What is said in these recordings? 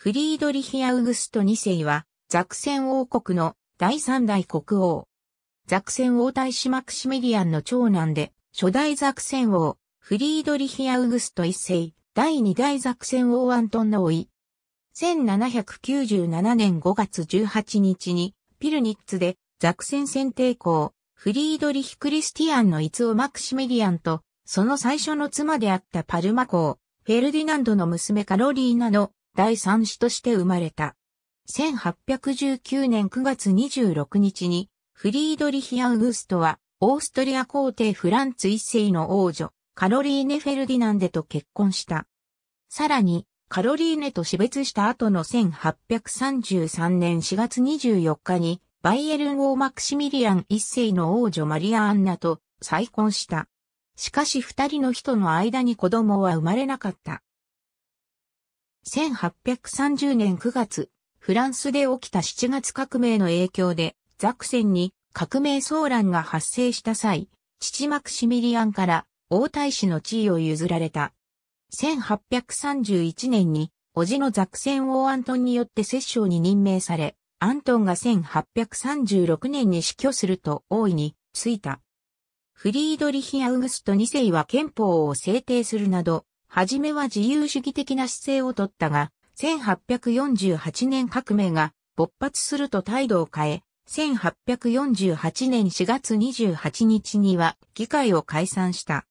フリードリヒ・アウグスト2世は、ザクセン王国の第三代国王。ザクセン王大使マクシミリアンの長男で、初代ザクセン王、フリードリヒ・アウグスト1世、第二代ザクセン王アントンの老い。1797年5月18日に、ピルニッツで、ザクセン選定校、フリードリヒ・クリスティアンの逸をマクシミリアンと、その最初の妻であったパルマ公、フェルディナンドの娘カロリーナの第三子として生まれた。1819年9月26日に、フリードリヒ・アウグストは、オーストリア皇帝フランツ一世の王女、カロリーネ・フェルディナンデと結婚した。さらに、カロリーネと死別した後の1833年4月24日に、バイエルン王マクシミリアン一世の王女マリア・アンナと再婚した。しかし二人の人の間に子供は生まれなかった。1830年9月、フランスで起きた7月革命の影響で、ザクセンに革命騒乱が発生した際、父マクシミリアンから王太子の地位を譲られた。1831年に、叔父のザクセン王アントンによって摂政に任命され、アントンが1836年に死去すると大いについた。フリードリヒ・アウグスト2世は憲法を制定するなど、はじめは自由主義的な姿勢をとったが、1848年革命が勃発すると態度を変え、1848年4月28日には議会を解散した。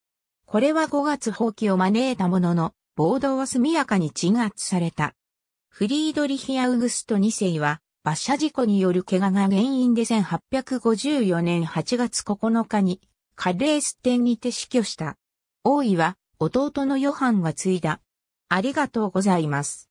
これは5月放棄を招いたものの、暴動は速やかに鎮圧された。フリードリヒ・アウグスト2世は、馬車事故による怪我が原因で1854年8月9日に、カレーステンにて死去した。王位は、弟のヨハンが継いだ。ありがとうございます。